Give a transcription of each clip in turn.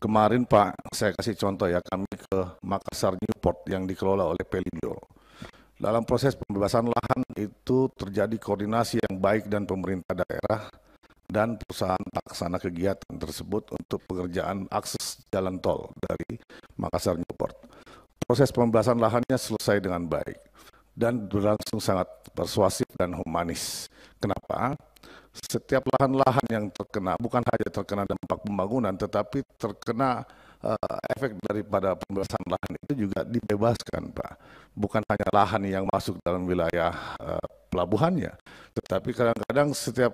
Kemarin Pak, saya kasih contoh ya, kami ke Makassar Newport yang dikelola oleh Pelindo. Dalam proses pembebasan lahan itu terjadi koordinasi yang baik dan pemerintah daerah dan perusahaan pelaksana kegiatan tersebut untuk pekerjaan akses jalan tol dari Makassar Newport. Proses pembebasan lahannya selesai dengan baik dan berlangsung sangat persuasif dan humanis. Kenapa? setiap lahan-lahan yang terkena, bukan hanya terkena dampak pembangunan, tetapi terkena uh, efek daripada pembebasan lahan itu juga dibebaskan, Pak. Bukan hanya lahan yang masuk dalam wilayah uh, pelabuhannya, tetapi kadang-kadang setiap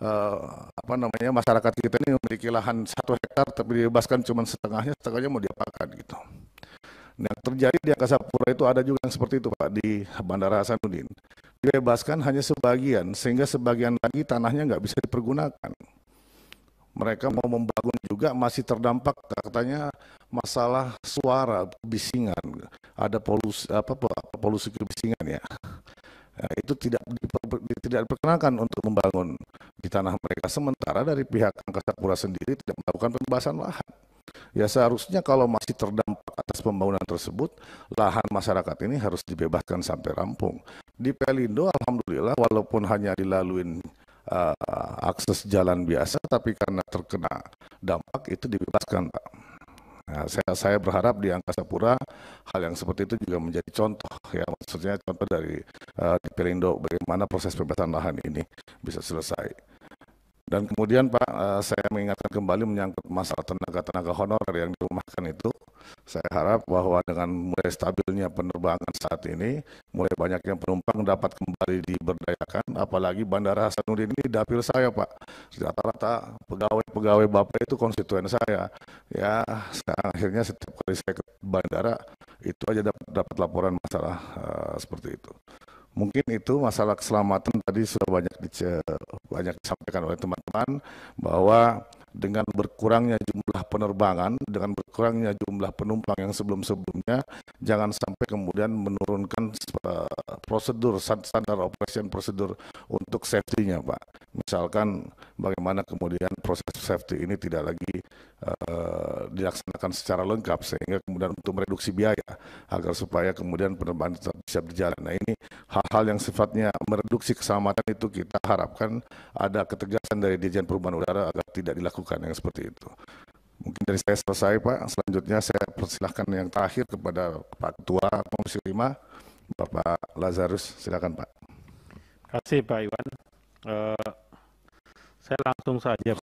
uh, apa namanya masyarakat kita ini memiliki lahan satu hektar, tapi dibebaskan cuma setengahnya, setengahnya mau diapakan gitu. yang terjadi di Angkasa Pura itu ada juga yang seperti itu Pak di Bandara Hasanuddin dibebaskan hanya sebagian, sehingga sebagian lagi tanahnya nggak bisa dipergunakan. Mereka mau membangun juga masih terdampak katanya masalah suara kebisingan, ada polusi apa polusi kebisingan ya. Nah, itu tidak tidak diperkenankan untuk membangun di tanah mereka. Sementara dari pihak Angkasa Pura sendiri tidak melakukan pembebasan lahan. Ya seharusnya kalau masih terdampak atas pembangunan tersebut, lahan masyarakat ini harus dibebaskan sampai rampung. Di Pelindo alhamdulillah walaupun hanya dilalui uh, eh, akses jalan biasa tapi karena terkena dampak itu dibebaskan Pak. Nah, saya, saya berharap di Angkasa Pura hal yang seperti itu juga menjadi contoh ya maksudnya contoh dari uh, di Pelindo bagaimana proses pembebasan lahan ini bisa selesai. Dan kemudian Pak, uh, saya mengingatkan kembali menyangkut masalah tenaga-tenaga honorer yang dirumahkan itu saya harap bahwa dengan mulai stabilnya penerbangan saat ini, mulai banyaknya penumpang dapat kembali diberdayakan, apalagi Bandara Hasanuddin ini dapil saya, Pak. Rata-rata pegawai-pegawai Bapak itu konstituen saya. Ya, sekarang akhirnya setiap kali saya ke bandara, itu aja dapat, dapat laporan masalah uh, seperti itu. Mungkin itu masalah keselamatan tadi sudah banyak banyak disampaikan oleh teman-teman bahwa dengan berkurangnya jumlah penerbangan, dengan berkurangnya jumlah penumpang yang sebelum-sebelumnya, jangan sampai kemudian menurunkan eh, prosedur standar operation prosedur untuk safety-nya, Pak. Misalkan bagaimana kemudian proses safety ini tidak lagi uh, dilaksanakan secara lengkap sehingga kemudian untuk mereduksi biaya agar supaya kemudian penerbangan tetap bisa berjalan. Nah ini hal-hal yang sifatnya mereduksi keselamatan itu kita harapkan ada ketegasan dari Dirjen Perubahan Udara agar tidak dilakukan yang seperti itu. Mungkin dari saya selesai Pak, selanjutnya saya persilahkan yang terakhir kepada Pak Ketua Komisi 5, Bapak Lazarus, silakan Pak. Terima kasih Pak Iwan. Uh, saya langsung saja